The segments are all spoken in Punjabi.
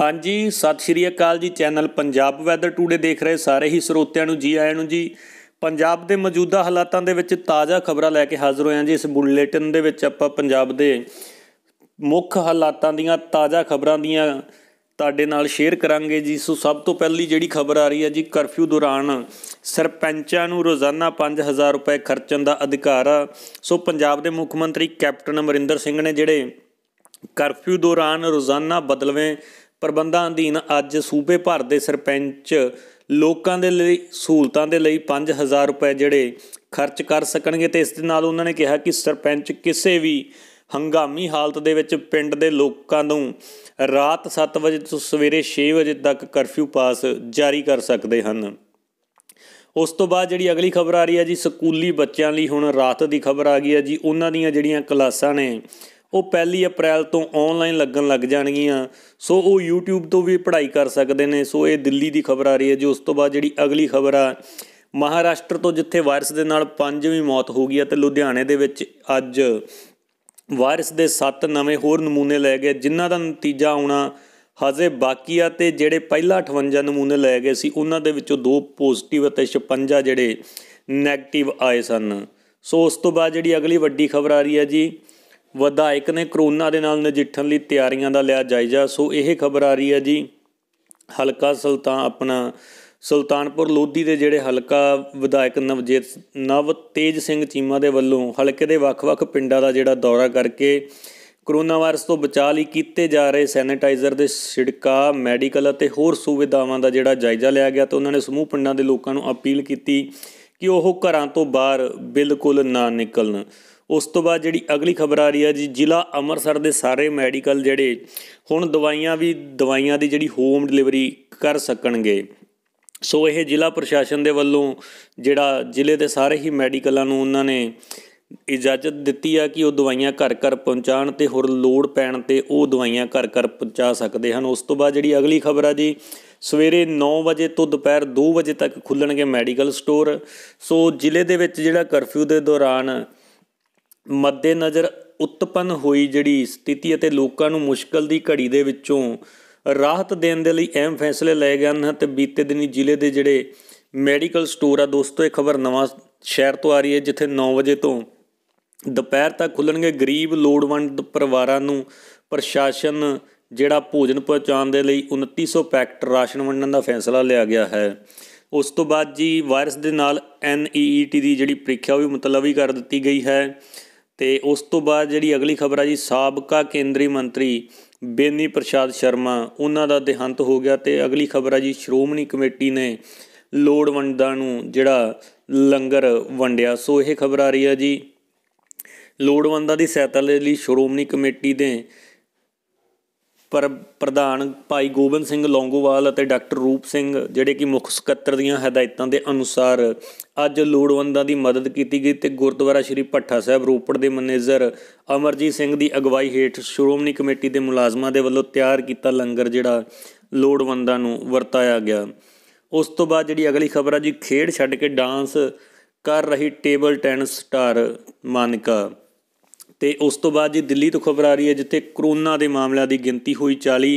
ਹਾਂਜੀ ਸਤਿ ਸ਼੍ਰੀ ਅਕਾਲ ਜੀ ਚੈਨਲ ਪੰਜਾਬ ਵੈਦਰ ਟੂਡੇ ਦੇਖ ਰਹੇ ਸਾਰੇ ਹੀ ਸਰੋਤਿਆਂ ਨੂੰ ਜੀ ਆਇਆਂ ਨੂੰ ਜੀ ਪੰਜਾਬ ਦੇ ਮੌਜੂਦਾ ਹਾਲਾਤਾਂ ਦੇ ਵਿੱਚ ਤਾਜ਼ਾ ਖਬਰਾਂ ਲੈ ਕੇ ਹਾਜ਼ਰ ਹੋਏ ਹਾਂ ਜੀ ਇਸ ਬੁਲੇਟਿਨ ਦੇ ਵਿੱਚ ਆਪਾਂ ਪੰਜਾਬ ਦੇ ਮੁੱਖ ਹਾਲਾਤਾਂ ਦੀਆਂ ਤਾਜ਼ਾ ਖਬਰਾਂ ਦੀਆਂ ਤੁਹਾਡੇ ਨਾਲ ਸ਼ੇਅਰ ਕਰਾਂਗੇ ਜੀ ਸੋ ਸਭ ਤੋਂ ਪਹਿਲੀ ਜਿਹੜੀ ਖਬਰ ਆ ਰਹੀ ਹੈ ਜੀ ਕਰਫਿਊ ਦੌਰਾਨ ਸਰਪੰਚਾਂ ਨੂੰ ਰੋਜ਼ਾਨਾ 5000 ਰੁਪਏ ਖਰਚਣ ਦਾ ਅਧਿਕਾਰ ਆ ਸੋ ਪੰਜਾਬ ਦੇ ਮੁੱਖ ਮੰਤਰੀ ਕੈਪਟਨ ਅਮਰਿੰਦਰ ਸਿੰਘ ਨੇ ਜਿਹੜੇ ਕਰਫਿਊ ਦੌਰਾਨ ਰੋਜ਼ਾਨਾ ਬਦਲਵੇਂ ਪ੍ਰਬੰਧਾਂ ਅਧੀਨ ਅੱਜ ਸੂਬੇ ਭਰ ਦੇ ਸਰਪੰਚ ਲੋਕਾਂ ਦੇ ਲਈ ਸਹੂਲਤਾਂ ਦੇ ਲਈ 5000 ਰੁਪਏ ਜਿਹੜੇ ਖਰਚ ਕਰ ਸਕਣਗੇ ਤੇ ਇਸ ਦੇ ਨਾਲ ਉਹਨਾਂ ਨੇ ਕਿਹਾ ਕਿ ਸਰਪੰਚ ਕਿਸੇ ਵੀ ਹੰਗਾਮੀ ਹਾਲਤ ਦੇ ਵਿੱਚ ਪਿੰਡ ਦੇ ਲੋਕਾਂ ਨੂੰ ਰਾਤ 7 ਵਜੇ ਤੋਂ ਸਵੇਰੇ 6 ਵਜੇ ਤੱਕ ਕਰਫਿਊ ਪਾਸ ਜਾਰੀ ਕਰ ਸਕਦੇ ਹਨ ਉਸ ਤੋਂ ਬਾਅਦ ਜਿਹੜੀ ਅਗਲੀ ਖਬਰ ਆ ਰਹੀ ਹੈ ਜੀ ਸਕੂਲੀ ਬੱਚਿਆਂ ਲਈ ਹੁਣ ਰਾਤ ਦੀ ਖਬਰ ਆ ਗਈ ਹੈ ਜੀ ਉਹਨਾਂ ਦੀਆਂ ਜਿਹੜੀਆਂ ਕਲਾਸਾਂ ਨੇ ਉਹ 1 ਅਪ੍ਰੈਲ ਤੋਂ ਆਨਲਾਈਨ ਲੱਗਣ ਲੱਗ ਜਾਣਗੀਆਂ ਸੋ ਉਹ YouTube ਤੋਂ ਵੀ ਪੜ੍ਹਾਈ ਕਰ ਸਕਦੇ ਨੇ ਸੋ ਇਹ ਦਿੱਲੀ ਦੀ ਖਬਰ ਆ ਰਹੀ ਹੈ ਜੋ ਉਸ ਤੋਂ ਬਾਅਦ ਜਿਹੜੀ ਅਗਲੀ ਖਬਰ ਆ ਮਹਾਰਾਸ਼ਟਰ ਤੋਂ ਜਿੱਥੇ ਵਾਇਰਸ ਦੇ ਨਾਲ ਪੰਜਵੀਂ ਮੌਤ ਹੋ ਗਈ ਹੈ ਤੇ ਲੁਧਿਆਣੇ ਦੇ ਵਿੱਚ ਅੱਜ ਵਾਇਰਸ ਦੇ 7 ਨਵੇਂ ਹੋਰ ਨਮੂਨੇ ਲੈ ਗਏ ਜਿਨ੍ਹਾਂ ਦਾ ਨਤੀਜਾ ਆਉਣਾ ਹਜੇ ਬਾਕੀ ਆ ਤੇ ਜਿਹੜੇ ਪਹਿਲਾ 58 ਨਮੂਨੇ ਲੈ ਗਏ ਸੀ ਉਹਨਾਂ ਦੇ ਵਿੱਚੋਂ ਦੋ ਪੋਜ਼ਿਟਿਵ ਅਤੇ 56 ਜਿਹੜੇ ਨੈਗੇਟਿਵ ਆਏ ਸਨ ਸੋ ਉਸ ਤੋਂ ਬਾਅਦ ਜਿਹੜੀ ਅਗਲੀ ਵੱਡੀ ਖਬਰ ਆ ਰਹੀ ਹੈ ਜੀ ਵਿਧਾਇਕ ਨੇ ਕਰੋਨਾ ਦੇ ਨਾਲ ਨਜਿੱਠਣ ਲਈ ਤਿਆਰੀਆਂ ਦਾ ਲਿਆ ਜਾਇਜ਼ਾ ਸੋ ਇਹ ਖਬਰ ਆ ਰਹੀ ਹੈ ਜੀ ਹਲਕਾ ਸੁਲਤਾਨ ਆਪਣਾ ਸੁਲਤਾਨਪੁਰ ਲੋਧੀ ਦੇ ਜਿਹੜੇ ਹਲਕਾ ਵਿਧਾਇਕ ਨਵਜੀਤ ਨਵ ਤੇਜ ਸਿੰਘ ਚੀਮਾ ਦੇ ਵੱਲੋਂ ਹਲਕੇ ਦੇ ਵੱਖ-ਵੱਖ ਪਿੰਡਾਂ ਦਾ ਜਿਹੜਾ ਦੌਰਾ ਕਰਕੇ ਕਰੋਨਾ ਵਾਇਰਸ ਤੋਂ ਬਚਾਅ ਲਈ ਕੀਤੇ ਜਾ ਰਹੇ ਸੈਨੀਟਾਈਜ਼ਰ ਦੇ ਛਿੜਕਾ ਮੈਡੀਕਲ ਅਤੇ ਹੋਰ ਸੁਵਿਧਾਵਾਂ ਦਾ ਜਿਹੜਾ ਜਾਇਜ਼ਾ ਲਿਆ ਗਿਆ ਤਾਂ ਉਹਨਾਂ ਨੇ ਸਮੂਹ ਪਿੰਡਾਂ ਦੇ ਲੋਕਾਂ ਨੂੰ ਅਪੀਲ ਕੀਤੀ ਕਿ ਉਹ ਘਰਾਂ ਤੋਂ ਬਾਹਰ ਬਿਲਕੁਲ ਨਾ ਨਿਕਲਣ ਉਸ ਤੋਂ ਬਾਅਦ ਜਿਹੜੀ ਅਗਲੀ ਖਬਰ ਆ ਰਹੀ ਹੈ ਜੀ ਜ਼ਿਲ੍ਹਾ ਅੰਮ੍ਰਿਤਸਰ ਦੇ ਸਾਰੇ ਮੈਡੀਕਲ ਜਿਹੜੇ ਹੁਣ ਦਵਾਈਆਂ ਵੀ ਦਵਾਈਆਂ ਦੀ ਜਿਹੜੀ ਹੋਮ ਡਿਲੀਵਰੀ ਕਰ ਸਕਣਗੇ ਸੋ ਇਹ ਜ਼ਿਲ੍ਹਾ ਪ੍ਰਸ਼ਾਸਨ ਦੇ ਵੱਲੋਂ ਜਿਹੜਾ ਜ਼ਿਲ੍ਹੇ ਦੇ ਸਾਰੇ ਹੀ ਮੈਡੀਕਲਾਂ ਨੂੰ ਉਹਨਾਂ ਨੇ ਇਜਾਜ਼ਤ ਦਿੱਤੀ ਆ ਕਿ ਉਹ ਦਵਾਈਆਂ ਘਰ ਘਰ ਪਹੁੰਚਾਣ ਤੇ ਹੋਰ ਲੋੜ ਪੈਣ ਤੇ ਉਹ ਦਵਾਈਆਂ ਘਰ ਘਰ ਪਹੁੰਚਾ ਸਕਦੇ ਹਨ ਉਸ ਤੋਂ ਬਾਅਦ ਜਿਹੜੀ ਅਗਲੀ ਖਬਰ ਆ ਜੀ ਸਵੇਰੇ 9 ਵਜੇ ਤੋਂ ਦੁਪਹਿਰ 2 ਵਜੇ ਤੱਕ ਖੁੱਲਣਗੇ ਮੈਡੀਕਲ ਸਟੋਰ ਸੋ ਜ਼ਿਲ੍ਹੇ ਦੇ ਵਿੱਚ ਜਿਹੜਾ ਕਰਫਿਊ ਦੇ ਦੌਰਾਨ ਮੱਦੇਨਜ਼ਰ ਉਤਪਨ ਹੋਈ ਜਿਹੜੀ ਸਥਿਤੀ ਅਤੇ ਲੋਕਾਂ ਨੂੰ ਮੁਸ਼ਕਲ ਦੀ ਘੜੀ ਦੇ ਵਿੱਚੋਂ ਰਾਹਤ ਦੇਣ ਦੇ ਲਈ ਅਹਿਮ ਫੈਸਲੇ ਲਏ ਗਏ ਹਨ ਤੇ ਬੀਤੇ ਦਿਨੀ ਜ਼ਿਲ੍ਹੇ ਦੇ ਜਿਹੜੇ ਮੈਡੀਕਲ ਸਟੋਰ ਆ ਦੋਸਤੋ ਇਹ ਖਬਰ ਨਵਾਂ ਸ਼ਹਿਰ ਤੋਂ ਆ ਰਹੀ ਹੈ ਜਿੱਥੇ 9 ਵਜੇ ਤੋਂ ਦੁਪਹਿਰ ਤੱਕ ਖੁੱਲਣਗੇ ਗਰੀਬ ਲੋੜਵੰਦ ਪਰਿਵਾਰਾਂ ਨੂੰ ਪ੍ਰਸ਼ਾਸਨ ਜਿਹੜਾ ਭੋਜਨ ਪਹੁੰਚਾਉਣ ਦੇ ਲਈ 2900 ਪੈਕਟ ਰਾਸ਼ਨ ਵੰਡਣ ਦਾ ਫੈਸਲਾ ਲਿਆ ਗਿਆ ਹੈ ਉਸ ਤੋਂ ਬਾਅਦ ਜੀ ਵਾਇਰਸ ਦੇ ਨਾਲ NEET ਦੀ ਜਿਹੜੀ ਪ੍ਰੀਖਿਆ ਉਹ ਵੀ ਹੀ ਕਰ ਦਿੱਤੀ ਗਈ ਹੈ ਤੇ ਉਸ ਤੋਂ ਬਾਅਦ ਜਿਹੜੀ ਅਗਲੀ ਖਬਰ ਆ ਜੀ ਸਾਬਕਾ ਕੇਂਦਰੀ ਮੰਤਰੀ ਬੇਨੀ ਪ੍ਰਸ਼ਾਦ ਸ਼ਰਮਾ ਉਹਨਾਂ ਦਾ ਦੇਹਾਂਤ ਹੋ ਗਿਆ ਤੇ ਅਗਲੀ ਖਬਰ ਆ ਜੀ ਸ਼੍ਰੋਮਣੀ ਕਮੇਟੀ ਨੇ ਲੋੜਵੰਦਾਂ ਨੂੰ ਜਿਹੜਾ ਲੰਗਰ ਵੰਡਿਆ ਸੋ ਇਹ ਖਬਰ ਆ ਰਹੀ ਆ ਜੀ ਲੋੜਵੰਦਾਂ ਦੀ ਸਹਾਇਤਾ ਲਈ ਸ਼੍ਰੋਮਣੀ ਕਮੇਟੀ ਦੇ ਪਰ ਪ੍ਰਧਾਨ ਭਾਈ ਗੋਬਿੰਦ ਸਿੰਘ ਲੌਂਗੋਵਾਲ ਅਤੇ ਡਾਕਟਰ ਰੂਪ ਸਿੰਘ ਜਿਹੜੇ ਕਿ ਮੁੱਖ ਸਕੱਤਰ ਦੀਆਂ ਹਦਾਇਤਾਂ ਦੇ ਅਨੁਸਾਰ ਅੱਜ ਲੋੜਵੰਦਾਂ ਦੀ ਮਦਦ ਕੀਤੀ ਗਈ ਤੇ ਗੁਰਦੁਆਰਾ ਸ਼੍ਰੀ ਪੱਠਾ ਸਾਹਿਬ ਰੋਪੜ ਦੇ ਮੈਨੇਜਰ ਅਮਰਜੀਤ ਸਿੰਘ ਦੀ ਅਗਵਾਈ ਹੇਠ ਸ਼੍ਰੋਮਣੀ ਕਮੇਟੀ ਦੇ ਮੁਲਾਜ਼ਮਾਂ ਦੇ ਵੱਲੋਂ ਤਿਆਰ ਕੀਤਾ ਲੰਗਰ ਜਿਹੜਾ ਲੋੜਵੰਦਾਂ ਨੂੰ ਵਰਤਾਇਆ ਗਿਆ ਉਸ ਤੋਂ ਬਾਅਦ ਜਿਹੜੀ ਅਗਲੀ ਖਬਰ ਆ ਜੀ ਖੇਡ ਛੱਡ ਕੇ ਡਾਂਸ ਕਰ ਰਹੀ ਟੇਬਲ ਟੈਨਿਸ ਸਟਾਰ ਮਾਨਿਕਾ ਤੇ ਉਸ ਤੋਂ ਬਾਅਦ ਜੀ ਦਿੱਲੀ ਤੋਂ ਖਬਰ ਆ ਰਹੀ ਹੈ ਜਿੱਥੇ ਕਰੋਨਾ ਦੇ ਮਾਮਲਿਆਂ ਦੀ ਗਿਣਤੀ ਹੋਈ 40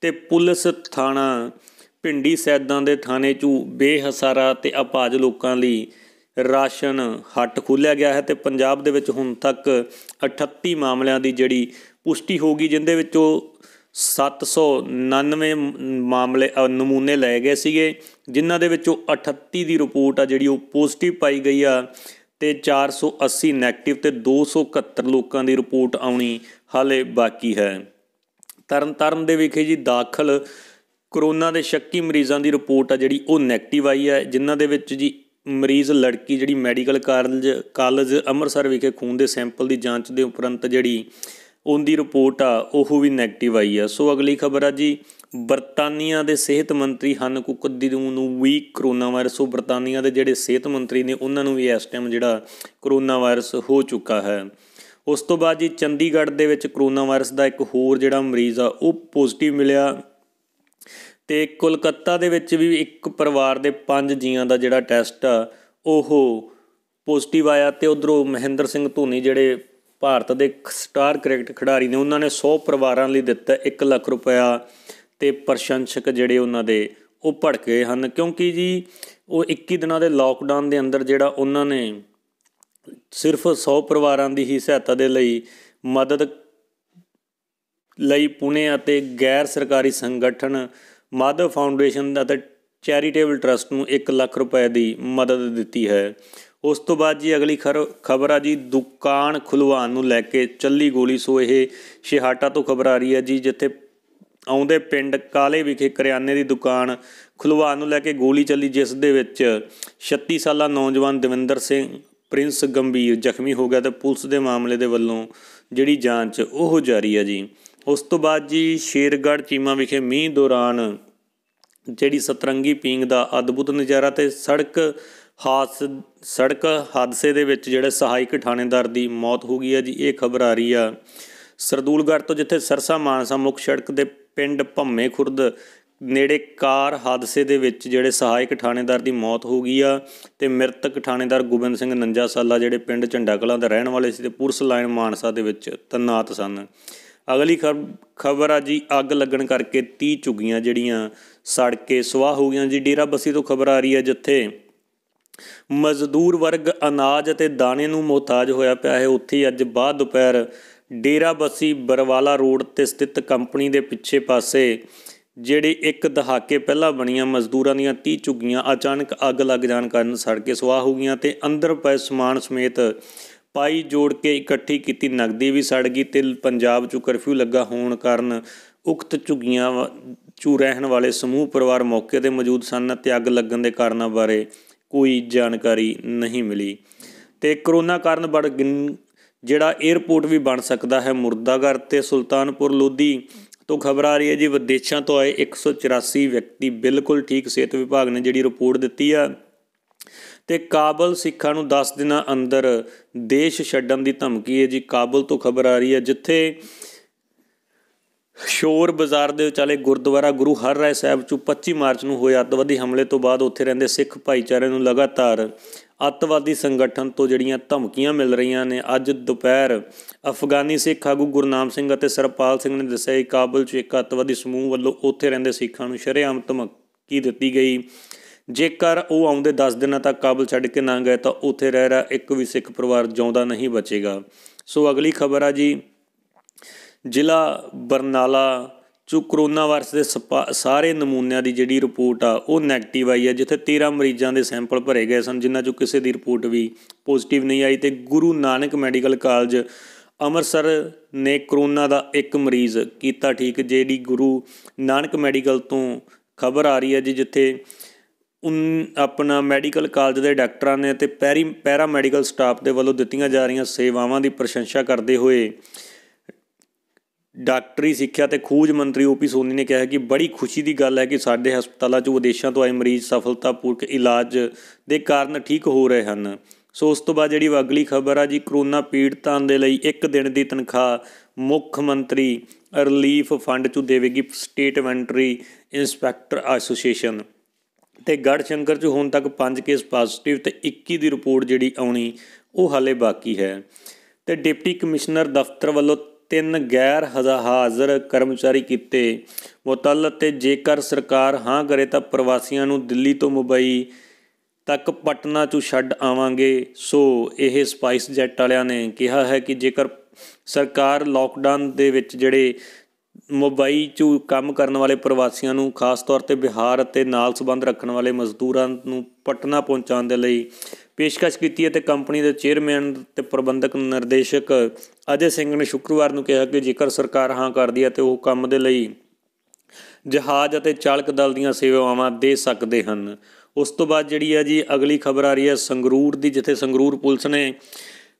ਤੇ ਪੁਲਿਸ ਥਾਣਾ ਪਿੰਡੀ ਸੈਦਾਂ ਦੇ ਥਾਣੇ 'ਚ ਬੇਹਸਾਰਾ ਤੇ ਆਪਾਜ ਲੋਕਾਂ ਲਈ ਰਾਸ਼ਨ ਹੱਟ ਖੋਲਿਆ ਗਿਆ ਹੈ ਤੇ ਪੰਜਾਬ ਦੇ ਵਿੱਚ ਹੁਣ ਤੱਕ 38 ਮਾਮਲਿਆਂ ਦੀ ਜਿਹੜੀ ਪੁਸ਼ਟੀ ਹੋ ਗਈ ਜਿੰਦੇ ਵਿੱਚੋਂ 799 ਮਾਮਲੇ ਨਮੂਨੇ ਲਏ ਗਏ ਸੀਗੇ ਜਿਨ੍ਹਾਂ ਦੇ ਵਿੱਚੋਂ 38 ਦੀ ਰਿਪੋਰਟ ਆ ਜਿਹੜੀ ਉਹ ਪੋਜ਼ਿਟਿਵ ਪਾਈ ਗਈ ਆ ਤੇ 480 ਨੈਗੇਟਿਵ ਤੇ 271 ਲੋਕਾਂ ਦੀ ਰਿਪੋਰਟ ਆਉਣੀ ਹਾਲੇ ਬਾਕੀ ਹੈ ਤਰਨਤਾਰਨ ਦੇ ਵਿਖੇ ਜੀ ਦਾਖਲ ਕਰੋਨਾ ਦੇ ਸ਼ੱਕੀ ਮਰੀਜ਼ਾਂ ਦੀ ਰਿਪੋਰਟ ਆ ਜਿਹੜੀ ਉਹ ਨੈਗੇਟਿਵ ਆਈ ਹੈ ਜਿਨ੍ਹਾਂ ਦੇ ਵਿੱਚ ਜੀ ਮਰੀਜ਼ ਲੜਕੀ ਜਿਹੜੀ ਮੈਡੀਕਲ ਕਾਲਜ ਕਾਲਜ ਅੰਮ੍ਰਿਤਸਰ ਵਿਖੇ ਖੂਨ ਦੇ ਸੈਂਪਲ ਦੀ ਜਾਂਚ ਦੇ ਉਪਰੰਤ ਜਿਹੜੀ ਉਹਦੀ ਰਿਪੋਰਟ ਆ ਉਹ ਵੀ ਨੈਗੇਟਿਵ ਆਈ ਆ ਸੋ ਅਗਲੀ ਖਬਰ ਆ ਜੀ ਬਰਤਾਨੀਆ ਦੇ ਸਿਹਤ ਮੰਤਰੀ ਹਨ ਕੁਕਦੀਰੂ ਨੂੰ ਵੀ ਕਰੋਨਾ ਵਾਇਰਸ ਉਹ ਬਰਤਾਨੀਆ ਦੇ ਜਿਹੜੇ ਸਿਹਤ ਮੰਤਰੀ ਨੇ ਉਹਨਾਂ ਨੂੰ ਵੀ ਇਸ ਟਾਈਮ ਜਿਹੜਾ ਕਰੋਨਾ ਵਾਇਰਸ ਹੋ ਚੁੱਕਾ ਹੈ ਉਸ ਤੋਂ ਬਾਅਦ ਜੀ ਚੰਡੀਗੜ੍ਹ ਦੇ ਵਿੱਚ ਕਰੋਨਾ ਵਾਇਰਸ ਦਾ ਇੱਕ ਹੋਰ ਜਿਹੜਾ ਮਰੀਜ਼ ਆ ਉਹ ਪੋਜ਼ਿਟਿਵ ਮਿਲਿਆ ਤੇ ਕੋਲਕਾਤਾ ਦੇ ਵਿੱਚ ਵੀ ਇੱਕ ਪਰਿਵਾਰ ਦੇ ਪੰਜ ਜੀਆਂ ਦਾ ਜਿਹੜਾ ਟੈਸਟ ਆ ਉਹ ਪੋਜ਼ਿਟਿਵ ਆਇਆ ਤੇ ਉਧਰੋਂ ਮਹਿੰਦਰ ਸਿੰਘ ਧੋਨੀ ਜਿਹੜੇ ਭਾਰਤ ਦੇ ਸਟਾਰ ਕ੍ਰਿਕਟ ਖਿਡਾਰੀ ਨੇ ਉਹਨਾਂ ਨੇ 100 ਪਰਿਵਾਰਾਂ ਲਈ ਦਿੱਤਾ 1 ਲੱਖ ਰੁਪਇਆ ਤੇ ਪ੍ਰਸ਼ੰਸਕ ਜਿਹੜੇ ਉਹਨਾਂ ਦੇ ਉਹ ਭੜਕੇ ਹਨ ਕਿਉਂਕਿ ਜੀ ਉਹ 21 ਦਿਨਾਂ ਦੇ ਲਾਕਡਾਊਨ ਦੇ ਅੰਦਰ ਜਿਹੜਾ ਉਹਨਾਂ ਨੇ ਸਿਰਫ 100 ਪਰਿਵਾਰਾਂ ਦੀ ਹੀ ਸਹਾਇਤਾ ਦੇ ਲਈ ਮਦਦ ਲਈ ਪੁਨੇ ਅਤੇ ਗੈਰ ਸਰਕਾਰੀ ਸੰਗਠਨ ਮਾਧਵ ਫਾਊਂਡੇਸ਼ਨ ਅਤੇ ਚੈਰੀਟੇਬਲ ਟਰਸਟ ਨੂੰ 1 ਲੱਖ ਰੁਪਏ ਦੀ ਮਦਦ ਦਿੱਤੀ ਹੈ ਉਸ ਤੋਂ ਬਾਅਦ ਜੀ ਅਗਲੀ ਖਬਰ ਆ ਜੀ ਦੁਕਾਨ ਖੁਲਵਾਉਣ ਨੂੰ ਲੈ ਕੇ ਚੱਲੀ ਗੋਲੀ ਸੋ ਇਹ ਸ਼ਿਹਾਟਾ ਤੋਂ ਖਬਰ ਆ ਰਹੀ ਹੈ ਜੀ ਜਿੱਥੇ ਆਉਂਦੇ ਪਿੰਡ ਕਾਲੇ ਵਿਖੇ ਕਰਿਆਨੇ ਦੀ ਦੁਕਾਨ ਖੁਲਵਾਉਣ ਨੂੰ ਲੈ ਕੇ ਗੋਲੀ ਚੱਲੀ ਜਿਸ ਦੇ ਵਿੱਚ 36 ਸਾਲਾ ਨੌਜਵਾਨ ਦਵਿੰਦਰ ਸਿੰਘ ਪ੍ਰਿੰਸ ਗੰਭੀਰ ਜ਼ਖਮੀ ਹੋ ਗਿਆ ਤੇ ਪੁਲਿਸ ਦੇ ਮਾਮਲੇ ਦੇ ਵੱਲੋਂ ਜਿਹੜੀ ਜਾਂਚ ਉਹ ਜਾਰੀ ਹੈ ਜੀ ਉਸ ਤੋਂ ਬਾਅਦ ਜੀ ਸ਼ੇਰਗੜ ਚੀਮਾ ਵਿਖੇ ਮੀਂਹ ਦੌਰਾਨ ਜਿਹੜੀ ਸਤਰੰਗੀ ਪੀਂਗ ਦਾ ਅਦਭੁਤ ਨਜ਼ਾਰਾ ਤੇ ਸੜਕ ਹਾਸ ਸੜਕ ਹਾਦਸੇ ਦੇ ਵਿੱਚ ਜਿਹੜੇ ਸਹਾਇਕ ਥਾਣੇਦਾਰ ਦੀ ਮੌਤ ਹੋ ਗਈ ਹੈ ਜੀ ਇਹ ਖਬਰ ਆ ਰਹੀ ਆ ਸਰਦੂਲਗੜ ਤੋਂ ਜਿੱਥੇ ਸਰਸਾ ਮਾਨਸਾ ਮੁੱਖ ਸੜਕ ਦੇ ਪਿੰਡ ਭੰਮੇ ਖੁਰਦ ਨੇੜੇ ਕਾਰ ਹਾਦਸੇ ਦੇ ਵਿੱਚ ਜਿਹੜੇ ਸਹਾਇਕ ਥਾਣੇਦਾਰ ਦੀ ਮੌਤ ਹੋ ਗਈ ਆ ਤੇ ਮ੍ਰਿਤਕ ਥਾਣੇਦਾਰ ਗੋਬਿੰਦ ਸਿੰਘ 49 ਸਾਲਾ ਜਿਹੜੇ ਪਿੰਡ ਝੰਡਾ ਕਲਾਂ ਦਾ ਰਹਿਣ ਵਾਲੇ ਸੀ ਤੇ ਪੁਲਿਸ ਲਾਈਨ ਮਾਨਸਾ ਦੇ ਵਿੱਚ ਤਨਾਤ ਸਨ ਅਗਲੀ ਖਬਰ ਆ ਜੀ ਅੱਗ ਲੱਗਣ ਕਰਕੇ 30 ਝੁੱਗੀਆਂ ਜਿਹੜੀਆਂ ਸੜ ਕੇ ਸਵਾਹ ਹੋ ਗਈਆਂ ਜੀ ਡੇਰਾ ਬਸੀ ਤੋਂ ਖਬਰ ਆ ਰਹੀ ਹੈ ਜਿੱਥੇ ਮਜ਼ਦੂਰ ਵਰਗ ਅਨਾਜ ਅਤੇ ਦਾਣੇ ਨੂੰ ਮੋਹਤਾਜ ਹੋਇਆ ਪਿਆ ਹੈ ਉੱਥੇ ਅੱਜ ਬਾਅਦ ਦੁਪਹਿਰ ਡੇਰਾਬੱਸੀ ਬਰਵਾਲਾ ਰੋਡ ਤੇ ਸਥਿਤ ਕੰਪਨੀ ਦੇ ਪਿੱਛੇ ਪਾਸੇ ਜਿਹੜੇ ਇੱਕ ਦਹਾਕੇ ਪਹਿਲਾਂ ਬਣੀਆਂ ਮਜ਼ਦੂਰਾਂ ਦੀਆਂ 30 ਝੁੱਗੀਆਂ ਅਚਾਨਕ ਅੱਗ ਲੱਗ ਜਾਣ ਕਾਰਨ ਸੜ ਕੇ ਸੁਆਹ ਹੋ ਗਈਆਂ ਤੇ ਅੰਦਰ ਪਏ ਸਮਾਨ ਸਮੇਤ ਪਾਈ ਜੋੜ ਕੇ ਇਕੱਠੀ ਕੀਤੀ ਨਗਦੀ ਵੀ ਸੜ ਗਈ ਤੇ ਪੰਜਾਬ 'ਚ ਕਰਫਿਊ ਲੱਗਾ ਹੋਣ ਕਾਰਨ ਉਕਤ ਝੁੱਗੀਆਂ 'ਚੋਂ ਰਹਿਣ ਵਾਲੇ ਸਮੂਹ ਪਰਿਵਾਰ ਮੌਕੇ ਤੇ ਮੌਜੂਦ ਸਨ ਤੇ ਅੱਗ ਲੱਗਣ ਦੇ ਕਾਰਨਾਂ ਬਾਰੇ ਕੋਈ ਜਾਣਕਾਰੀ ਨਹੀਂ ਮਿਲੀ ਤੇ ਕਰੋਨਾ ਕਾਰਨ ਬੜ ਜਿਹੜਾ 에어ਪੋਰਟ ਵੀ ਬਣ ਸਕਦਾ ਹੈ ਮੁਰਦਾਗਰ ਤੇ ਸੁਲਤਾਨਪੁਰ ਲੋਧੀ ਤੋਂ ਖਬਰ ਆ ਰਹੀ ਹੈ ਜੀ ਵਿਦੇਸ਼ਾਂ ਤੋਂ ਆਏ 184 ਵਿਅਕਤੀ ਬਿਲਕੁਲ ਠੀਕ ਸਿਹਤ ਵਿਭਾਗ ਨੇ ਜਿਹੜੀ ਰਿਪੋਰਟ ਦਿੱਤੀ ਆ ਤੇ ਕਾਬਲ ਸਿੱਖਾਂ ਨੂੰ 10 ਦਿਨਾਂ ਅੰਦਰ ਦੇਸ਼ ਛੱਡਣ ਦੀ ਧਮਕੀ ਹੈ ਜੀ ਕਾਬਲ ਤੋਂ ਖਬਰ ਆ ਰਹੀ ਹੈ ਜਿੱਥੇ ਸ਼ੋਰ ਬਾਜ਼ਾਰ ਦੇ ਵਿਚਾਲੇ ਗੁਰਦੁਆਰਾ ਗੁਰੂ ਹਰ ਰਾਏ ਸਾਹਿਬ ਚੋਂ 25 ਮਾਰਚ ਨੂੰ ਹੋਏ ਅੱਤਵਾਦੀ ਹਮਲੇ ਤੋਂ ਬਾਅਦ ਉੱਥੇ ਰਹਿੰਦੇ ਸਿੱਖ ਭਾਈਚਾਰੇ ਨੂੰ ਲਗਾਤਾਰ ਅੱਤਵਾਦੀ ਸੰਗਠਨ ਤੋਂ ਜਿਹੜੀਆਂ ਧਮਕੀਆਂ ਮਿਲ ਰਹੀਆਂ ਨੇ ਅੱਜ ਦੁਪਹਿਰ ਅਫਗਾਨੀ ਸਿੱਖ ਆਗੂ ਗੁਰਨਾਮ ਸਿੰਘ ਅਤੇ ਸਰਪਾਲ ਸਿੰਘ ਨੇ ਦੱਸਿਆ ਕਿ ਕਾਬਲ 'ਚ ਇੱਕ ਅੱਤਵਾਦੀ ਸਮੂਹ ਵੱਲੋਂ ਉੱਥੇ ਰਹਿੰਦੇ ਸਿੱਖਾਂ ਨੂੰ ਸ਼ਰੇਆਮ ਧਮਕੀ ਦਿੱਤੀ ਗਈ ਜੇਕਰ ਉਹ ਆਉਂਦੇ 10 ਦਿਨਾਂ ਤੱਕ ਕਾਬਲ ਛੱਡ ਕੇ ਨਾ ਗਏ ਤਾਂ ਉੱਥੇ ਰਹਿ ਰਿਹਾ ਇੱਕ ਵੀ ਸਿੱਖ ਪਰਿਵਾਰ ਜਿਉਂਦਾ ਨਹੀਂ ਬਚੇਗਾ ਸੋ ਅਗਲੀ ਖਬਰ ਆ ਜੀ ਜ਼ਿਲ੍ਹਾ ਬਰਨਾਲਾ ਜੋ ਕਰੋਨਾ ਵਾਇਰਸ ਦੇ ਸਾਰੇ ਨਮੂਨਿਆਂ ਦੀ ਜਿਹੜੀ ਰਿਪੋਰਟ ਆ ਉਹ ਨੈਗੇਟਿਵ ਆਈ ਹੈ ਜਿੱਥੇ 13 ਮਰੀਜ਼ਾਂ ਦੇ ਸੈਂਪਲ ਭਰੇ ਗਏ ਸਨ ਜਿਨ੍ਹਾਂ ਚੋਂ ਕਿਸੇ ਦੀ ਰਿਪੋਰਟ ਵੀ ਪੋਜ਼ਿਟਿਵ ਨਹੀਂ ਆਈ ਤੇ ਗੁਰੂ ਨਾਨਕ ਮੈਡੀਕਲ ਕਾਲਜ ਅੰਮ੍ਰਿਤਸਰ ਨੇ ਕਰੋਨਾ ਦਾ ਇੱਕ ਮਰੀਜ਼ ਕੀਤਾ ਠੀਕ ਜਿਹੜੀ ਗੁਰੂ ਨਾਨਕ ਮੈਡੀਕਲ ਤੋਂ ਖਬਰ ਆ ਰਹੀ ਹੈ ਜੀ ਜਿੱਥੇ ਉਨ ਆਪਣਾ ਮੈਡੀਕਲ ਕਾਲਜ ਦੇ ਡਾਕਟਰਾਂ ਨੇ ਤੇ ਪੈਰਾ ਮੈਡੀਕਲ ਸਟਾਫ ਦੇ ਵੱਲੋਂ ਦਿੱਤੀਆਂ ਜਾ ਰਹੀਆਂ ਸੇਵਾਵਾਂ ਦੀ ਪ੍ਰਸ਼ੰਸਾ ਕਰਦੇ ਹੋਏ ਡਾਕਟਰੀ ਸਿੱਖਿਆ ਤੇ ਖੋਜ ਮੰਤਰੀ ਓਪੀ ਸੋਨੀ ਨੇ ਕਿਹਾ ਕਿ ਬੜੀ ਖੁਸ਼ੀ ਦੀ ਗੱਲ ਹੈ ਕਿ ਸਾਡੇ ਹਸਪਤਾਲਾਂ 'ਚ ਵਿਦੇਸ਼ਾਂ ਤੋਂ ਆਏ ਮਰੀਜ਼ ਸਫਲਤਾਪੂਰਕ ਇਲਾਜ ਦੇ ਕਾਰਨ ਠੀਕ ਹੋ ਰਹੇ ਹਨ ਸੋ ਉਸ ਤੋਂ ਬਾਅਦ ਜਿਹੜੀ ਅਗਲੀ ਖਬਰ ਆ ਜੀ ਕਰੋਨਾ ਪੀੜਤਾਂ ਦੇ ਲਈ ਇੱਕ ਦਿਨ ਦੀ ਤਨਖਾਹ ਮੁੱਖ ਮੰਤਰੀ ਰਿਲੀਫ ਫੰਡ 'ਚ ਦੇਵੇਗੀ ਸਟੇਟ ਵੈਂਟਰੀ ਇੰਸਪੈਕਟਰ ਐਸੋਸੀਏਸ਼ਨ ਤੇ ਗੜ ਸ਼ੰਕਰ 'ਚ ਹੁਣ ਤੱਕ 5 ਕੇਸ ਪੋਜ਼ਿਟਿਵ ਤੇ 21 ਦੀ ਰਿਪੋਰਟ ਜਿਹੜੀ ਆਉਣੀ ਉਹ ਹਾਲੇ ਬਾਕੀ ਹੈ ਤੇ ਡਿਪਟੀ ਕਮਿਸ਼ਨਰ ਦਫ਼ਤਰ ਵੱਲੋਂ ਤਿੰਨ ਗੈਰ ਹਾਜ਼ਰ ਕਰਮਚਾਰੀ ਕੀਤੇ ਮੁਤਲਤ ਤੇ ਜੇਕਰ ਸਰਕਾਰ ਹਾਂ ਕਰੇ ਤਾਂ ਪ੍ਰਵਾਸੀਆਂ ਨੂੰ ਦਿੱਲੀ ਤੋਂ ਮੁੰਬਈ ਤੱਕ ਪਟਨਾ ਤੋਂ ਛੱਡ ਆਵਾਂਗੇ ਸੋ ਇਹ ਸਪਾਈਸ ਜੈਟ ਵਾਲਿਆਂ ਨੇ ਕਿਹਾ ਹੈ ਕਿ ਜੇਕਰ ਸਰਕਾਰ ਲਾਕਡਾਊਨ ਦੇ ਵਿੱਚ ਜਿਹੜੇ ਮੁੰਬਈ 'ਚ ਕੰਮ ਕਰਨ ਵਾਲੇ ਪ੍ਰਵਾਸੀਆਂ ਨੂੰ ਖਾਸ ਤੌਰ ਤੇ ਬਿਹਾਰ ਅਤੇ ਨਾਲ ਸੰਬੰਧ ਰੱਖਣ ਵਾਲੇ ਮਜ਼ਦੂਰਾਂ ਨੂੰ ਪਟਨਾ ਪਹੁੰਚਾਉਣ ਦੇ ਲਈ ਪੇਸ਼ਕਸ਼ ਕੀਤੀ ਅਤੇ ਕੰਪਨੀ ਦੇ ਚੇਅਰਮੈਨ ਤੇ ਪ੍ਰਬੰਧਕ ਨਿਰਦੇਸ਼ਕ ਅਜੇ ਸਿੰਘ ਨੇ ਸ਼ੁੱਕਰਵਾਰ ਨੂੰ ਕਿਹਾ ਕਿ ਜੇਕਰ ਸਰਕਾਰ ਹਾਂ ਕਰਦੀ ਹੈ ਤੇ ਉਹ ਕੰਮ ਦੇ ਲਈ ਜਹਾਜ਼ ਅਤੇ ਚਾਲਕ ਦਲ ਦੀਆਂ ਸੇਵਾਵਾਂ ਦੇ ਸਕਦੇ ਹਨ ਉਸ ਤੋਂ ਬਾਅਦ ਜਿਹੜੀ ਹੈ ਜੀ ਅਗਲੀ ਖਬਰ ਆ ਰਹੀ ਹੈ ਸੰਗਰੂਰ ਦੀ ਜਿੱਥੇ ਸੰਗਰੂਰ ਪੁਲਿਸ ਨੇ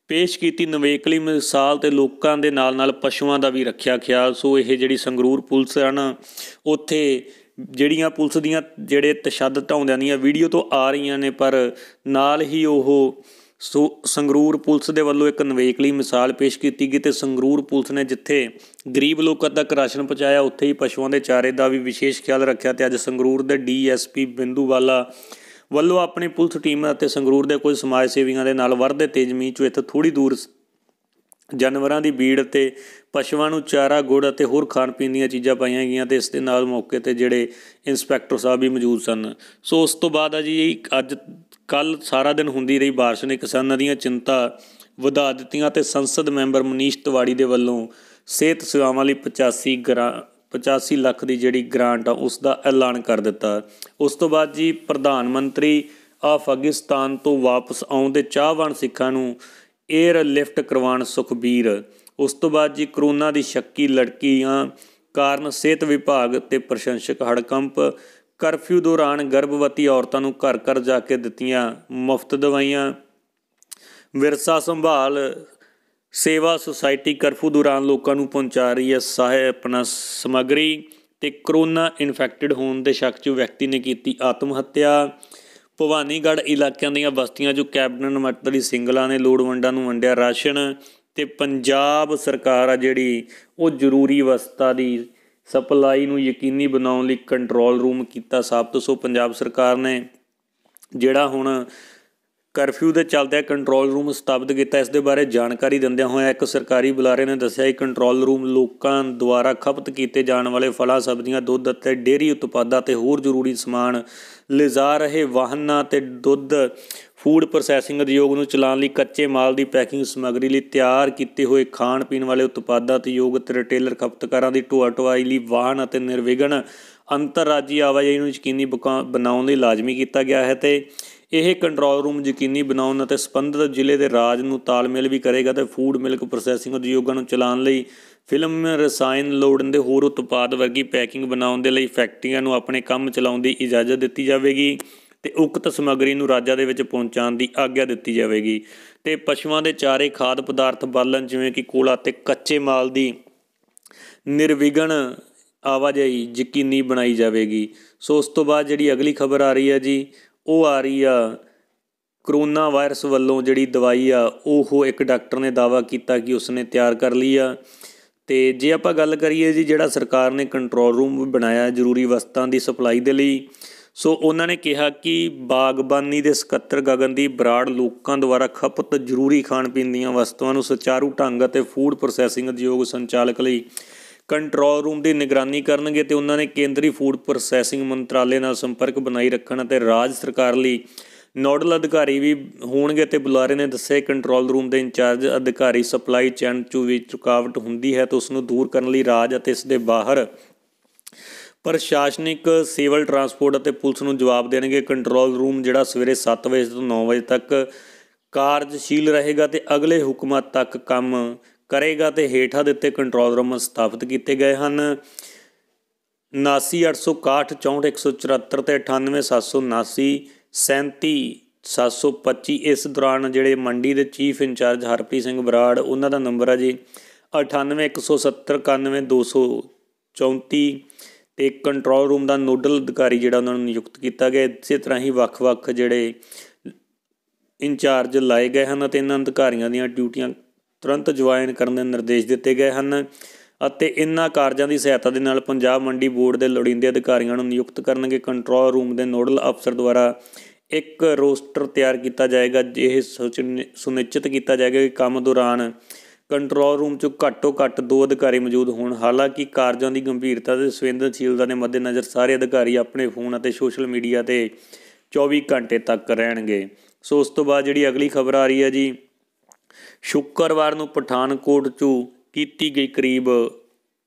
ਪੇਸ਼ ਕੀਤੀ ਨਵੇਕਲੀ ਮਿਸਾਲ ਤੇ ਲੋਕਾਂ ਦੇ ਨਾਲ ਨਾਲ ਪਸ਼ੂਆਂ ਦਾ ਵੀ ਰੱਖਿਆ ਖਿਆਲ ਸੋ ਇਹ ਜਿਹੜੀ ਸੰਗਰੂਰ ਪੁਲਿਸ ਹਨ ਉੱਥੇ ਜਿਹੜੀਆਂ ਪੁਲਿਸ ਦੀਆਂ ਜਿਹੜੇ ਤਸ਼ੱਦਦ ਢਾਉਂਦਿਆਂ ਦੀਆਂ ਵੀਡੀਓ ਤੋਂ ਆ ਰਹੀਆਂ ਨੇ ਪਰ ਨਾਲ ਹੀ ਉਹ ਸੋ ਸੰਗਰੂਰ ਪੁਲਿਸ ਦੇ ਵੱਲੋਂ ਇੱਕ ਨਵੇਕਲੀ ਮਿਸਾਲ ਪੇਸ਼ ਕੀਤੀ ਗਈ ਤੇ ਸੰਗਰੂਰ ਪੁਲਿਸ ਨੇ ਜਿੱਥੇ ਗਰੀਬ ਲੋਕਾਂ ਤੱਕ ਰਾਸ਼ਨ ਪਹੁੰਚਾਇਆ ਉੱਥੇ ਹੀ ਪਸ਼ੂਆਂ ਦੇ ਚਾਰੇ ਦਾ ਵੀ ਵਿਸ਼ੇਸ਼ ਖਿਆਲ ਰੱਖਿਆ ਤੇ ਅੱਜ ਸੰਗਰੂਰ ਦੇ ਡੀਐਸਪੀ ਬਿੰਦੂਵਾਲਾ ਵੱਲੋਂ ਆਪਣੀ ਪੁਲਿਸ ਟੀਮ ਅਤੇ ਸੰਗਰੂਰ ਦੇ ਕੁਝ ਸਮਾਜ ਸੇਵੀਆਂ ਦੇ ਨਾਲ ਵਰਦੇ ਤੇਜ਼ਮੀ ਚੋਂ ਇੱਥੇ ਥੋੜੀ ਦੂਰ ਜਾਨਵਰਾਂ ਦੀ ਬੀੜ ਤੇ ਪਸ਼ੂਆਂ ਨੂੰ ਚਾਰਾ ਗੁੜ ਅਤੇ ਹੋਰ ਖਾਣ ਪੀਣ ਦੀਆਂ ਚੀਜ਼ਾਂ ਪਾਈਆਂ ਗਈਆਂ ਤੇ ਇਸ ਦੇ ਨਾਲ ਮੌਕੇ 'ਤੇ ਜਿਹੜੇ ਇੰਸਪੈਕਟਰ ਸਾਹਿਬ ਵੀ ਮੌਜੂਦ ਸਨ ਸੋ ਉਸ ਤੋਂ ਬਾਅਦ ਆ ਜੀ ਅੱਜ ਕੱਲ ਸਾਰਾ ਦਿਨ ਹੁੰਦੀ ਰਹੀ ਬਾਰਿਸ਼ ਨੇ ਕਿਸਾਨਾਂ ਦੀਆਂ ਚਿੰਤਾ ਵਧਾ ਦਿੱਤੀਆਂ ਤੇ ਸੰਸਦ ਮੈਂਬਰ ਮਨੀਸ਼ ਤਿਵਾੜੀ ਦੇ ਵੱਲੋਂ ਸਿਹਤ ਸੇਵਾਵਾਂ ਲਈ 85 ਗ੍ਰਾਂ 85 ਲੱਖ ਦੀ ਜਿਹੜੀ ਗ੍ਰਾਂਟ ਆ ਉਸ ਦਾ ਐਲਾਨ ਕਰ ਦਿੱਤਾ ਉਸ ਤੋਂ ਬਾਅਦ ਜੀ ਪ੍ਰਧਾਨ ਮੰਤਰੀ ਆਫਗਾਨਿਸਤਾਨ ਤੋਂ ਵਾਪਸ ਆਉਣ ਦੇ ਚਾਹਵਾਨ ਸਿੱਖਾਂ ਨੂੰ ਏਅਰ ਲਿਫਟ ਕਰਵਾਣ ਸੁਖਬੀਰ ਉਸ ਤੋਂ ਬਾਅਦ ਜੀ ਕਰੋਨਾ ਦੀ ਸ਼ੱਕੀ ਲੜਕੀਆਂ ਕਾਰਨ ਸਿਹਤ ਵਿਭਾਗ ਤੇ ਪ੍ਰਸ਼ੰਸਕ ਹੜਕੰਪ ਕਰਫਿਊ ਦੌਰਾਨ ਗਰਭਵਤੀ ਔਰਤਾਂ ਨੂੰ ਘਰ ਘਰ ਜਾ ਕੇ ਦਿੱਤੀਆਂ ਮੁਫਤ ਦਵਾਈਆਂ ਵਿਰਸਾ ਸੰਭਾਲ ਸੇਵਾ ਸੁਸਾਇਟੀ ਕਰਫਿਊ ਦੌਰਾਨ ਲੋਕਾਂ ਨੂੰ ਪਹੁੰਚਾ ਰਹੀ ਹੈ ਸਹਾਇ ਆਪਣਾ ਸਮਗਰੀ ਤੇ ਕਰੋਨਾ ਇਨਫੈਕਟਡ ਹੋਣ ਦੇ ਸ਼ੱਕ 'ਚ ਵਿਅਕਤੀ ਨੇ ਕੀਤੀ ਆਤਮ ਹੱਤਿਆ ਭਵਾਨੀਗੜ੍ਹ ਇਲਾਕਿਆਂ ਦੀਆਂ ਬਸਤੀਆਂ ਜੋ ਕੈਪਟਨ ਅਮਰਤਲੀ ਸਿੰਗਲਾਂ ਨੇ ਲੋੜਵੰਡਾਂ ਨੂੰ ਵੰਡਿਆ ਰਾਸ਼ਨ ਤੇ ਪੰਜਾਬ ਸਰਕਾਰ ਆ ਜਿਹੜੀ ਉਹ ਜ਼ਰੂਰੀ ਵਸਤਾਂ ਦੀ ਸਪਲਾਈ ਨੂੰ ਯਕੀਨੀ ਬਣਾਉਣ ਲਈ ਕੰਟਰੋਲ ਰੂਮ ਕੀਤਾ ਸਾਬਤ ਸੋ ਪੰਜਾਬ ਸਰਕਾਰ ਨੇ ਜਿਹੜਾ ਹੁਣ ਕਰਫਿਊ ਦੇ ਚੱਲਦੇ ਕੰਟਰੋਲ ਰੂਮ ਸਥਾਪਿਤ ਕੀਤਾ ਇਸ ਦੇ ਬਾਰੇ ਜਾਣਕਾਰੀ ਦਿੰਦਿਆਂ ਹੋਇਆਂ ਇੱਕ ਸਰਕਾਰੀ ਬੁਲਾਰੇ ਨੇ ਦੱਸਿਆ ਕਿ ਕੰਟਰੋਲ ਰੂਮ ਲੋਕਾਂ ਦੁਆਰਾ ਖਪਤ ਕੀਤੇ ਜਾਣ ਵਾਲੇ ਫਲਾਂ ਸਬਜ਼ੀਆਂ ਦੁੱਧ ਅਤੇ ਡੇਅਰੀ ਉਤਪਾਦਾਂ ਤੇ ਹੋਰ ਜ਼ਰੂਰੀ ਸਮਾਨ ਲਿਜਾ ਰਹੇ ਵਾਹਨਾਂ ਤੇ ਦੁੱਧ ਫੂਡ ਪ੍ਰੋਸੈਸਿੰਗ ਉਦਯੋਗ ਨੂੰ ਚਲਾਉਣ ਲਈ ਕੱਚੇ ਮਾਲ ਦੀ ਪੈਕਿੰਗ ਸਮੱਗਰੀ ਲਈ ਤਿਆਰ ਕੀਤੇ ਹੋਏ ਖਾਣ ਪੀਣ ਵਾਲੇ ਉਤਪਾਦਾਂ ਤੇ ਯੋਗ ਤੇ ਰਿਟੇਲਰ ਖਪਤਕਾਰਾਂ ਦੀ ਢੋਆ ਢੁਆਈ ਲਈ ਵਾਹਨ ਅਤੇ ਨਿਰਵਿਘਨ ਅੰਤਰਰਾਜੀ ਆਵਾਜਾਈ ਨੂੰ ਯਕੀਨੀ ਬਣਾਉਣ ਲਈ ਲਾਜ਼ਮੀ ਕੀਤਾ ਗਿਆ ਹੈ ਤੇ ਇਹ ਕੰਟਰੋਲ ਰੂਮ ਯਕੀਨੀ ਬਣਾਉਣ ਅਤੇ ਸਬੰਧਤ ਜ਼ਿਲ੍ਹੇ ਦੇ ਰਾਜ ਨੂੰ ਤਾਲਮੇਲ ਵੀ ਕਰੇਗਾ ਤੇ ਫੂਡ ਮਿਲਕ ਪ੍ਰੋਸੈਸਿੰਗ ਉਦਯੋਗਾਂ ਨੂੰ ਚਲਾਉਣ ਲਈ ਫਿਲਮ ਰਸਾਇਣ ਲੋੜਨ ਦੇ ਹੋਰ ਉਤਪਾਦ ਵਰਗੀ ਪੈਕਿੰਗ ਬਣਾਉਣ ਦੇ ਲਈ ਫੈਕਟਰੀਆਂ ਨੂੰ ਆਪਣੇ ਕੰਮ ਚਲਾਉਣ ਦੀ ਇਜਾਜ਼ਤ ਦਿੱਤੀ ਜਾਵੇਗੀ ਤੇ ਉਕਤ ਸਮੱਗਰੀ ਨੂੰ ਰਾਜਾਂ ਦੇ ਵਿੱਚ ਪਹੁੰਚਾਉਣ ਦੀ ਆਗਿਆ ਦਿੱਤੀ ਜਾਵੇਗੀ ਤੇ ਪਸ਼ੂਆਂ ਦੇ ਚਾਰੇ ਖਾਦ ਪਦਾਰਥ ਬਾਲਣ ਜਿਵੇਂ ਕਿ ਕੋਲਾ ਤੇ ਕੱਚੇ ਮਾਲ ਦੀ ਨਿਰਵਿਘਨ ਆਵਾਜਾਈ ਯਕੀਨੀ ਬਣਾਈ ਜਾਵੇਗੀ ਸੋ ਉਸ ਤੋਂ ਬਾਅਦ ਜਿਹੜੀ ਅਗਲੀ ਖਬਰ ਆ ਰਹੀ ਹੈ ਜੀ ਉਹ ਆ ਰਹੀ ਆ ਕਰੋਨਾ ਵਾਇਰਸ ਵੱਲੋਂ ਜਿਹੜੀ ਦਵਾਈ ਆ ਉਹ ਇੱਕ ਡਾਕਟਰ ਨੇ ਦਾਵਾ ਕੀਤਾ ਕਿ ਉਸਨੇ ਤਿਆਰ ਕਰ ਲਈ ਆ ਤੇ ਜੇ ਆਪਾਂ ਗੱਲ ਕਰੀਏ ਜੀ ਜਿਹੜਾ ਸਰਕਾਰ ਨੇ ਕੰਟਰੋਲ ਰੂਮ ਬਣਾਇਆ ਜ਼ਰੂਰੀ ਵਸਤਾਂ ਦੀ ਸਪਲਾਈ ਦੇ ਲਈ ਸੋ ਉਹਨਾਂ ਨੇ ਕਿਹਾ ਕਿ ਬਾਗਬਾਨੀ ਦੇ ਸਕੱਤਰ ਗਗਨਦੀਪ ਬਰਾੜ ਲੋਕਾਂ ਦੁਆਰਾ ਖਪਤ ਜ਼ਰੂਰੀ ਖਾਣ ਪੀਣ ਦੀਆਂ ਵਸਤੂਆਂ ਨੂੰ ਸੁਚਾਰੂ ਢੰਗ ਅਤੇ ਫੂਡ ਪ੍ਰੋਸੈਸਿੰਗ ਉਦਯੋਗ ਸੰਚਾਲਕ ਲਈ ਕੰਟਰੋਲ ਰੂਮ ਦੀ ਨਿਗਰਾਨੀ ਕਰਨਗੇ ਤੇ ਉਹਨਾਂ ਨੇ ਕੇਂਦਰੀ ਫੂਡ ਪ੍ਰੋਸੈਸਿੰਗ ਮੰਤਰਾਲੇ ਨਾਲ ਸੰਪਰਕ ਬਣਾਈ ਰੱਖਣ ਅਤੇ ਰਾਜ ਸਰਕਾਰ ਲਈ ਨੋਡਲ ਅਧਿਕਾਰੀ ਵੀ ਹੋਣਗੇ ਤੇ ਬੁਲਾਰੇ ਨੇ ਦੱਸਿਆ ਕੰਟਰੋਲ ਰੂਮ ਦੇ ਇੰਚਾਰਜ ਅਧਿਕਾਰੀ ਸਪਲਾਈ ਚੈਨ ਚੂ ਵਿੱਚ ਰੁਕਾਵਟ ਹੁੰਦੀ ਹੈ ਤਾਂ ਉਸ ਨੂੰ ਦੂਰ ਕਰਨ ਲਈ ਰਾਜ ਅਤੇ ਇਸ ਦੇ ਬਾਹਰ ਪ੍ਰਸ਼ਾਸਨਿਕ ਸਿਵਲ ਟਰਾਂਸਪੋਰਟ ਅਤੇ ਪੁਲਿਸ ਨੂੰ ਜਵਾਬ ਦੇਣਗੇ ਕੰਟਰੋਲ ਰੂਮ ਜਿਹੜਾ ਸਵੇਰੇ 7 ਵਜੇ ਤੋਂ 9 ਵਜੇ ਤੱਕ ਕਾਰਜਸ਼ੀਲ ਰਹੇਗਾ ਤੇ ਅਗਲੇ ਹੁਕਮਾਂ ਤੱਕ ਕੰਮ ਕਰੇਗਾ ਤੇ ਹੇਠਾਂ ਦਿੱਤੇ ਕੰਟਰੋਲ ਰੂਮ ਸਥਾਪਿਤ ਕੀਤੇ ਗਏ ਹਨ 7986644174 ਤੇ 9879737725 ਇਸ ਦੌਰਾਨ ਜਿਹੜੇ ਮੰਡੀ ਦੇ ਚੀਫ ਇੰਚਾਰਜ ਹਰਪ੍ਰੀਤ ਸਿੰਘ ਬਰਾੜ ਉਹਨਾਂ ਦਾ ਨੰਬਰ ਹੈ ਜੀ 9817092234 ਤੇ ਕੰਟਰੋਲ ਰੂਮ ਦਾ ਨੋਡਲ ਅਧਿਕਾਰੀ ਜਿਹੜਾ ਉਹਨਾਂ ਨੂੰ ਨਿਯੁਕਤ ਕੀਤਾ ਗਿਆ ਇਸੇ ਤਰ੍ਹਾਂ ਹੀ ਵੱਖ-ਵੱਖ ਜਿਹੜੇ ਇੰਚਾਰਜ ਲਾਏ ਗਏ ਹਨ ਅਤੇ ਇਹਨਾਂ ਅਧਿਕਾਰੀਆਂ ਦੀਆਂ ਡਿਊਟੀਆਂ ਤੁਰੰਤ ਜੁਆਇਨ ਕਰਨ ਦੇ ਨਿਰਦੇਸ਼ ਦਿੱਤੇ ਗਏ ਹਨ ਅਤੇ ਇਨ੍ਹਾਂ ਕਾਰਜਾਂ ਦੀ ਸਹਾਇਤਾ ਦੇ ਨਾਲ ਪੰਜਾਬ ਮੰਡੀ ਬੋਰਡ ਦੇ ਲੋੜੀਂਦੇ ਅਧਿਕਾਰੀਆਂ ਨੂੰ ਨਿਯੁਕਤ ਕਰਨਗੇ ਕੰਟਰੋਲ ਰੂਮ ਦੇ ਨੋਡਲ ਅਫਸਰ ਦੁਆਰਾ ਇੱਕ ਰੋਸਟਰ ਤਿਆਰ ਕੀਤਾ ਜਾਏਗਾ ਇਹ ਸੁਨਿਸ਼ਚਿਤ ਕੀਤਾ ਜਾਏਗਾ ਕਿ ਕੰਮ ਦੌਰਾਨ ਕੰਟਰੋਲ ਰੂਮ 'ਚ ਘੱਟੋ ਘੱਟ ਦੋ ਅਧਿਕਾਰੀ ਮੌਜੂਦ ਹੋਣ ਹਾਲਾਂਕਿ ਕਾਰਜਾਂ ਦੀ ਗੰਭੀਰਤਾ ਤੇ ਸੰਵੇਦਨਸ਼ੀਲਤਾ ਦੇ ਮੱਦੇਨਜ਼ਰ ਸਾਰੇ ਅਧਿਕਾਰੀ ਆਪਣੇ ਫੋਨ ਅਤੇ ਸੋਸ਼ਲ ਮੀਡੀਆ ਤੇ 24 ਘੰਟੇ ਤੱਕ ਰਹਿਣਗੇ ਸੋ ਉਸ ਤੋਂ ਬਾਅਦ ਜਿਹੜੀ ਅਗਲੀ ਖਬਰ ਆ ਰਹੀ ਹੈ ਜੀ ਸ਼ੁੱਕਰਵਾਰ ਨੂੰ ਪਠਾਨਕੋਟ 'ਚੋਂ ਕੀਤੀ ਗਈ ਕਰੀਬ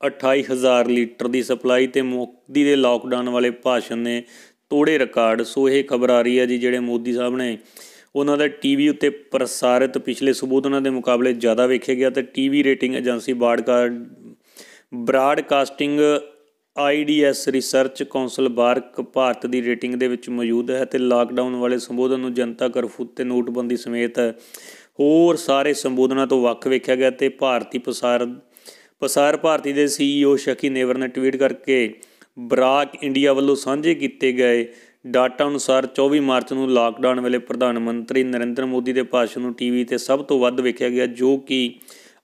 28000 ਲੀਟਰ ਦੀ ਸਪਲਾਈ ਤੇ ਮੋਦੀ ਦੇ ਲਾਕਡਾਊਨ ਵਾਲੇ ਭਾਸ਼ਣ ਨੇ ਤੋੜੇ ਰਿਕਾਰਡ ਸੋ ਇਹ ਖਬਰ ਆ ਰਹੀ ਹੈ ਜੀ ਜਿਹੜੇ ਮੋਦੀ ਸਾਹਿਬ ਨੇ ਉਹਨਾਂ ਦਾ ਟੀਵੀ ਉੱਤੇ ਪ੍ਰਸਾਰਿਤ ਪਿਛਲੇ ਸਬੂਤ ਉਹਨਾਂ ਦੇ ਮੁਕਾਬਲੇ ਜ਼ਿਆਦਾ ਵੇਖਿਆ ਗਿਆ ਤੇ ਟੀਵੀ ਰੇਟਿੰਗ ਏਜੰਸੀ ਬਾਰਡਕਾਰ broadcasting audience research council BARC Bharat ਦੀ ਰੇਟਿੰਗ ਦੇ ਵਿੱਚ ਮੌਜੂਦ ਹੈ ਤੇ ਲਾਕਡਾਊਨ ਵਾਲੇ ਸੰਬੋਧਨ ਨੂੰ ਜਨਤਾ ਕਰਫੂ ਤੇ ਨੋਟਬੰਦੀ ਸਮੇਤ ਹੋਰ ਸਾਰੇ ਸੰਬੋਧਨਾਂ ਤੋਂ ਵੱਖ ਵੇਖਿਆ ਗਿਆ ਤੇ ਭਾਰਤੀ ਪ੍ਰਸਾਰ ਪ੍ਰਸਾਰ ਭਾਰਤੀ ਦੇ ਸੀਈਓ e ਸ਼ਕੀ ਨੇਵਰ ਨੇ ਟਵੀਟ ਕਰਕੇ ਬਰਾਕ ਇੰਡੀਆ ਵੱਲੋਂ ਸਾਂਝੇ ਕੀਤੇ ਗਏ ਡਾਟਾ ਅਨੁਸਾਰ 24 ਮਾਰਚ ਨੂੰ ਲਾਕਡਾਊਨ ਵੇਲੇ ਪ੍ਰਧਾਨ ਮੰਤਰੀ ਨਰਿੰਦਰ ਮੋਦੀ ਦੇ ਭਾਸ਼ਣ ਨੂੰ ਟੀਵੀ ਤੇ ਸਭ ਤੋਂ ਵੱਧ ਵੇਖਿਆ ਗਿਆ ਜੋ ਕਿ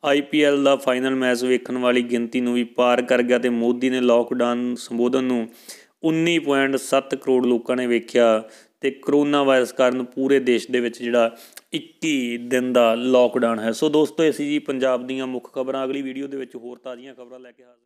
ਆਈਪੀਐਲ ਦਾ ਫਾਈਨਲ ਮੈਚ ਵੇਖਣ ਵਾਲੀ ਗਿਣਤੀ ਨੂੰ ਵੀ ਪਾਰ ਕਰ ਗਿਆ ਤੇ ਮੋਦੀ ਨੇ ਲਾਕਡਾਊਨ ਸੰਬੋਧਨ ਨੂੰ 19.7 ਕਰੋੜ ਲੋਕਾਂ ਨੇ ਵੇਖਿਆ ਤੇ ਕਰੋਨਾ ਵਾਇਰਸ ਕਾਰਨ ਪੂਰੇ ਦੇਸ਼ ਦੇ ਵਿੱਚ ਜਿਹੜਾ 21 ਦਿਨ ਦਾ ਲੋਕਡਾਊਨ ਹੈ ਸੋ ਦੋਸਤੋ ਅਸੀਂ ਜੀ ਪੰਜਾਬ ਦੀਆਂ ਮੁੱਖ ਖਬਰਾਂ ਅਗਲੀ ਵੀਡੀਓ ਦੇ ਵਿੱਚ ਹੋਰ ਤਾਜ਼ੀਆਂ ਖਬਰਾਂ ਲੈ ਕੇ ਹਾਜ਼ਰ